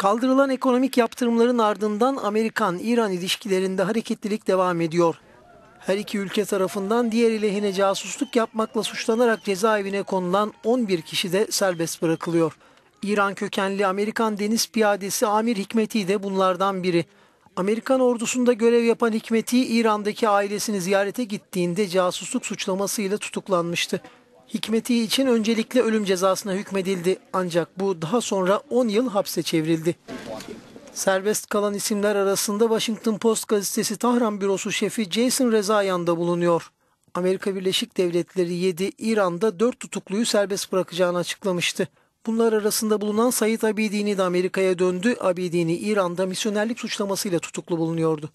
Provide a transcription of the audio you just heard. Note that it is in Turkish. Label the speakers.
Speaker 1: Kaldırılan ekonomik yaptırımların ardından Amerikan-İran ilişkilerinde hareketlilik devam ediyor. Her iki ülke tarafından diğer lehine casusluk yapmakla suçlanarak cezaevine konulan 11 kişi de serbest bırakılıyor. İran kökenli Amerikan deniz piyadesi Amir Hikmeti de bunlardan biri. Amerikan ordusunda görev yapan Hikmeti İran'daki ailesini ziyarete gittiğinde casusluk suçlamasıyla tutuklanmıştı. Hikmeti için öncelikle ölüm cezasına hükmedildi ancak bu daha sonra 10 yıl hapse çevrildi. Serbest kalan isimler arasında Washington Post gazetesi Tahran bürosu şefi Jason Rezaian da bulunuyor. Amerika Birleşik Devletleri 7, İran'da 4 tutukluyu serbest bırakacağını açıklamıştı. Bunlar arasında bulunan Said Abidini de Amerika'ya döndü. Abidini İran'da misyonerlik suçlamasıyla tutuklu bulunuyordu.